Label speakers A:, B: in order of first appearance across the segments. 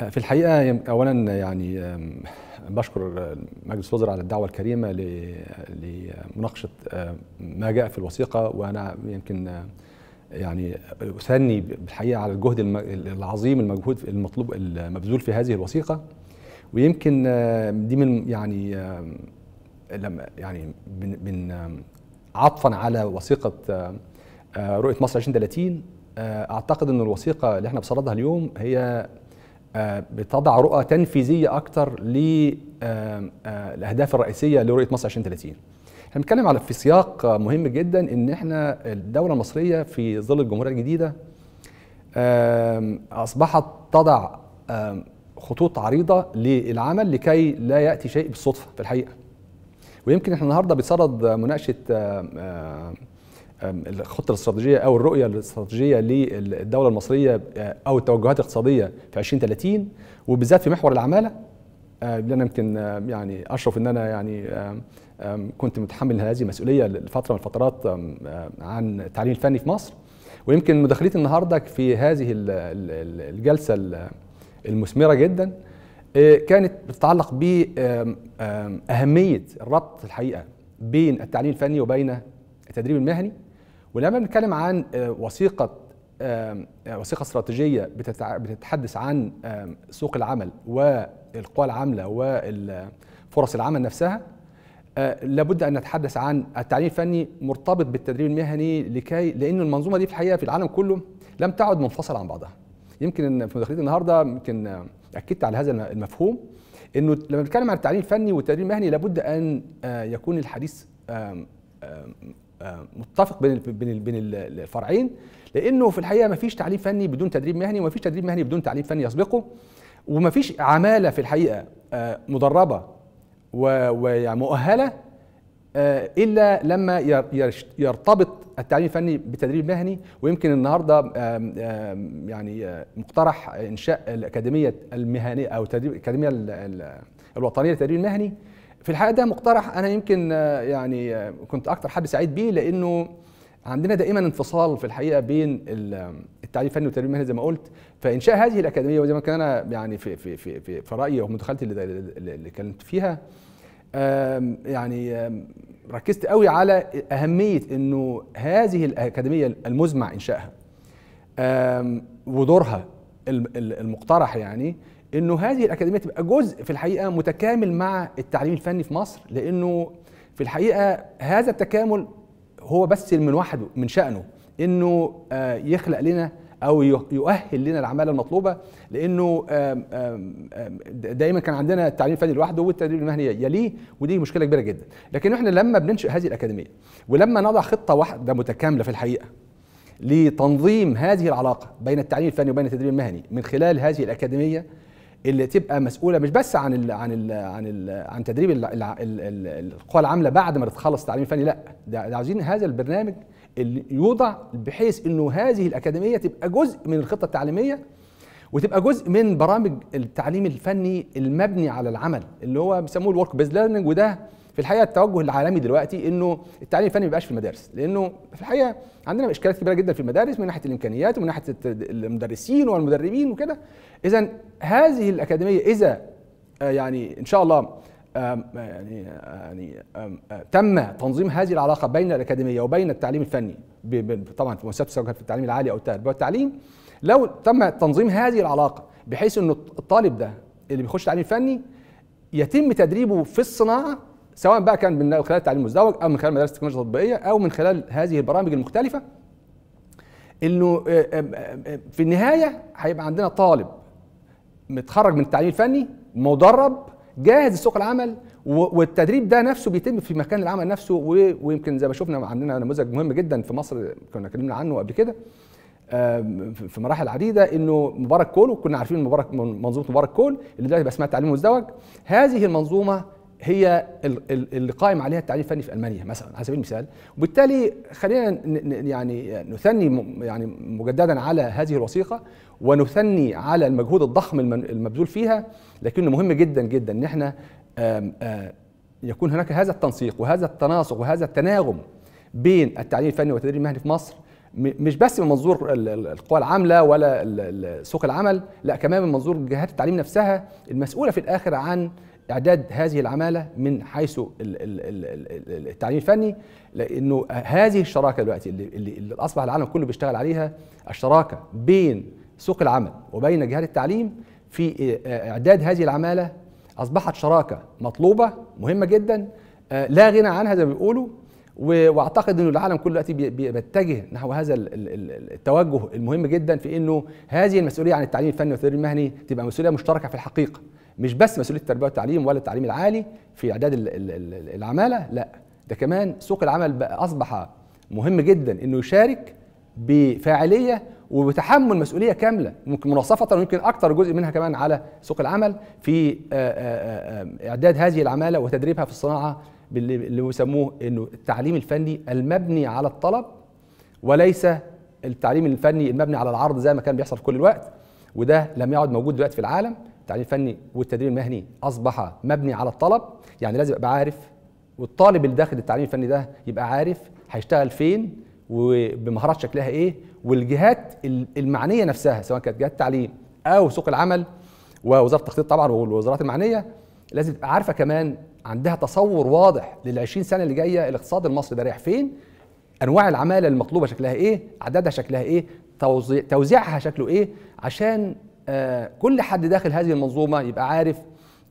A: آه، في الحقيقة أولا يعني بشكر آه، مجلس الوزراء على الدعوة الكريمة لمناقشة آه، ما جاء في الوثيقة وأنا يمكن يعني أثني بالحقيقة على الجهد العظيم المجهود المطلوب المبذول في هذه الوثيقة ويمكن دي من يعني لما يعني من عطفا على وثيقة رؤية مصر 2030 أعتقد أن الوثيقة اللي احنا بصددها اليوم هي آه، بتضع رؤى تنفيذيه اكتر للاهداف آه، آه، الرئيسيه لرؤيه مصر 2030 احنا بنتكلم على في سياق مهم جدا ان احنا الدوله المصريه في ظل الجمهوريه الجديده اصبحت تضع خطوط عريضه للعمل لكي لا ياتي شيء بالصدفه في الحقيقه ويمكن احنا النهارده بصدد مناقشه الخطه الاستراتيجيه او الرؤيه الاستراتيجيه للدوله المصريه أه، او التوجهات الاقتصاديه في 2030 وبالذات في محور العماله اللي أه، انا يمكن أه، يعني اشرف ان انا يعني كنت متحمل هذه المسؤوليه لفتره من الفترات عن التعليم الفني في مصر ويمكن مداخلتي النهارده في هذه الجلسه المثمره جدا كانت بتتعلق باهميه الربط الحقيقه بين التعليم الفني وبين التدريب المهني ولما بنتكلم عن آه، وثيقه آه، آه، وثيقه استراتيجيه بتتحدث عن سوق العمل والقوى العامله وفرص العمل نفسها لابد ان نتحدث عن التعليم الفني مرتبط بالتدريب المهني لكي لان المنظومه دي في الحقيقه في العالم كله لم تعد منفصله عن بعضها يمكن في مداخلتي النهارده يمكن اكدت على هذا المفهوم انه لما بنتكلم عن التعليم الفني والتدريب المهني لابد ان يكون الحديث آه، متفق بين بين بين الفرعين لانه في الحقيقه ما فيش تعليم فني بدون تدريب مهني وما فيش تدريب مهني بدون تعليم فني يسبقه وما فيش عماله في الحقيقه آه، مدربه ومؤهله آه، الا لما يرتبط التعليم الفني بتدريب مهني ويمكن النهارده يعني مقترح انشاء الاكاديميه المهنيه او الاكاديميه الوطنيه للتدريب المهني في الحقيقه ده مقترح انا يمكن آه، يعني آه، كنت اكتر حد سعيد بيه لانه عندنا دائما انفصال في الحقيقه بين التعليم الفني والتدريب المهني زي ما قلت فانشاء هذه الاكاديميه وزي ما كان انا يعني في في في في, في رايي ومدخلتي اللي, اللي كانت فيها يعني ركزت قوي على اهميه انه هذه الاكاديميه المزمع انشائها ودورها المقترح يعني انه هذه الاكاديميه تبقى جزء في الحقيقه متكامل مع التعليم الفني في مصر لانه في الحقيقه هذا التكامل هو بس من وحده من شانه انه آه، يخلق لنا او يؤهل لنا العماله المطلوبه لانه دايما كان عندنا التعليم الفني لوحده والتدريب المهني يليه ودي مشكله كبيره جدا لكن احنا لما بننشئ هذه الاكاديميه ولما نضع خطه واحده متكامله في الحقيقه لتنظيم هذه العلاقه بين التعليم الفني وبين التدريب المهني من خلال هذه الاكاديميه اللي تبقى مسؤوله مش بس عن الـ عن الـ عن الـ عن تدريب القوى العامله بعد ما تتخلص التعليم الفني لا ده عاوزين هذا البرنامج اللي يوضع بحيث انه هذه الاكاديميه تبقى جزء من الخطه التعليميه وتبقى جزء من برامج التعليم الفني المبني على العمل اللي هو بيسموه الورك بيز ليرنينج وده في الحقيقه التوجه العالمي دلوقتي انه التعليم الفني ما يبقاش في المدارس لانه في الحقيقه عندنا اشكالات كبيره جدا في المدارس من ناحيه الامكانيات ومن ناحيه المدرسين والمدربين وكده اذا هذه الاكاديميه اذا آه، يعني ان شاء الله آه، يعني آه، يعني تم تنظيم هذه العلاقه بين الاكاديميه وبين التعليم الفني طبعا في مؤسسات في التعليم العالي او التعليم لو تم تنظيم هذه العلاقه بحيث انه الطالب ده اللي بيخش تعليم فني يتم تدريبه في الصناعه سواء بقى كان من خلال التعليم المزدوج او من خلال مدارس التكنولوجيا التطبيقيه او من خلال هذه البرامج المختلفه انه آه، آه، آه، في النهايه هيبقى عندنا طالب متخرج من التعليم الفني مدرب جاهز لسوق العمل والتدريب ده نفسه بيتم في مكان العمل نفسه ويمكن زي ما شفنا عندنا نموذج مهم جدا في مصر كنا اتكلمنا عنه قبل كده في مراحل عديده انه مبارك كول وكنا عارفين مبارك منظومه مبارك كول اللي دلوقتي بقى اسمها التعليم المزدوج هذه المنظومه هي اللي قائم عليها التعليم الفني في المانيا مثلا على سبيل المثال وبالتالي خلينا يعني نثني يعني مجددا على هذه الوثيقه ونثني على المجهود الضخم المبذول فيها لكنه مهم جدا جدا ان احنا يكون هناك هذا التنسيق وهذا التناسق وهذا التناغم بين التعليم الفني والتدريب المهني في مصر مش بس من منظور القوى العامله ولا سوق العمل لا كمان من منظور جهات التعليم نفسها المسؤوله في الاخر عن اعداد هذه العماله من حيث التعليم الفني لانه هذه الشراكه دلوقتي اللي, اللي اصبح العالم كله بيشتغل عليها الشراكه بين سوق العمل وبين جهات التعليم في آه، آه، اعداد هذه العماله اصبحت شراكه مطلوبه مهمه جدا آه، لا غنى عنها زي ما بيقولوا واعتقد انه العالم كله دلوقتي بيتجه نحو هذا التوجه المهم جدا في انه هذه المسؤوليه عن التعليم الفني والتدريب المهني تبقى مسؤوليه مشتركه في الحقيقه مش بس مسؤوليه التربيه والتعليم ولا التعليم العالي في اعداد العماله لا ده كمان سوق العمل بقى اصبح مهم جدا انه يشارك بفاعليه وبتحمل مسؤوليه كامله ممكن مناصفه ويمكن اكثر جزء منها كمان على سوق العمل في آه، آه، آه، اعداد هذه العماله وتدريبها في الصناعه اللي بيسموه انه التعليم الفني المبني على الطلب وليس التعليم الفني المبني على العرض زي ما كان بيحصل في كل الوقت وده لم يعد موجود دلوقتي في العالم التعليم الفني والتدريب المهني اصبح مبني على الطلب يعني لازم ابقى عارف والطالب اللي داخل التعليم الفني ده يبقى عارف هيشتغل فين وبمهارات شكلها ايه والجهات المعنيه نفسها سواء كانت جهات تعليم او سوق العمل ووزاره التخطيط طبعا والوزارات المعنيه لازم تبقى عارفه كمان عندها تصور واضح لل 20 سنه اللي جايه الاقتصاد المصري ده رايح فين انواع العماله المطلوبه شكلها ايه عددها شكلها ايه توزيعها شكله ايه عشان آه، كل حد داخل هذه المنظومه يبقى عارف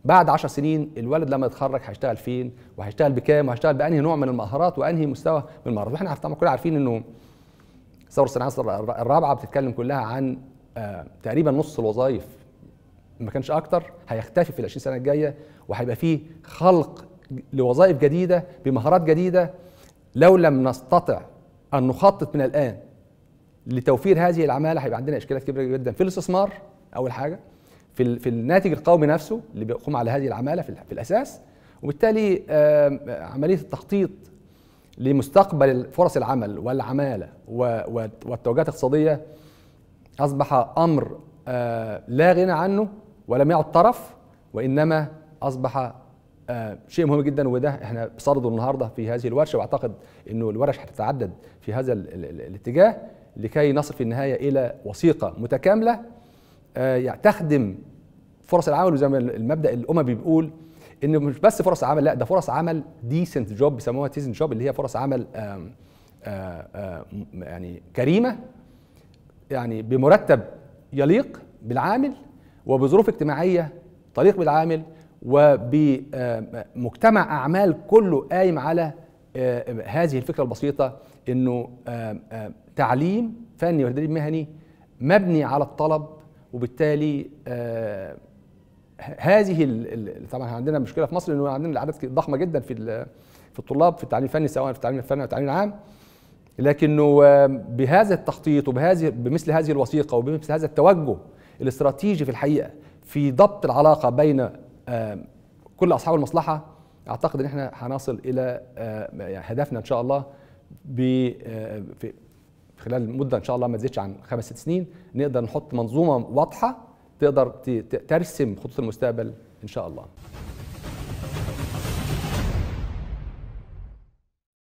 A: بعد 10 سنين الولد لما يتخرج هيشتغل فين وهيشتغل بكام وهيشتغل بانهي نوع من المهارات وانهي مستوى من المهارات واحنا طبعا كلنا عارفين انه الثوره الصناعيه الرابعه بتتكلم كلها عن آه، تقريبا نص الوظائف ما كانش اكتر هيختفي في ال 20 سنه الجايه وهيبقى فيه خلق لوظائف جديده بمهارات جديده لو لم نستطع ان نخطط من الان لتوفير هذه العماله هيبقى عندنا اشكالات كبيره جدا في الاستثمار اول حاجه في في الناتج القومي نفسه اللي بيقوم على هذه العماله في الاساس وبالتالي عمليه التخطيط لمستقبل فرص العمل والعماله والتوجهات الاقتصاديه اصبح امر آه، لا غنى عنه ولم يعد طرف وانما اصبح آه، شيء مهم جدا وده احنا بصرده النهارده في هذه الورشه واعتقد انه الورش هتتعدد في هذا الاتجاه لكي نصل في النهايه الى وثيقه متكامله آه، يعني تخدم فرص العمل وزي ما المبدا الاممي بيقول انه مش بس فرص عمل لا ده فرص عمل ديسنت جوب بيسموها ديسنت جوب اللي هي فرص عمل آه، يعني كريمه يعني بمرتب يليق بالعامل وبظروف اجتماعيه تليق بالعامل وبمجتمع اعمال كله قايم على آه، هذه الفكره البسيطه انه تعليم فني وتدريب مهني مبني على الطلب وبالتالي آه، هذه طبعا عندنا مشكله في مصر انه عندنا الاعداد ضخمه جدا في في الطلاب في التعليم الفني سواء في التعليم الفني او التعليم العام لكنه آه، بهذا التخطيط وبهذه بمثل هذه الوثيقه وبمثل هذا التوجه الاستراتيجي في الحقيقه في ضبط العلاقه بين آه، كل اصحاب المصلحه اعتقد ان احنا هنصل الى يعني هدفنا ان شاء الله خلال مده ان شاء الله ما تزيدش عن خمس ست سنين نقدر نحط منظومه واضحه تقدر ترسم خطوط المستقبل ان شاء الله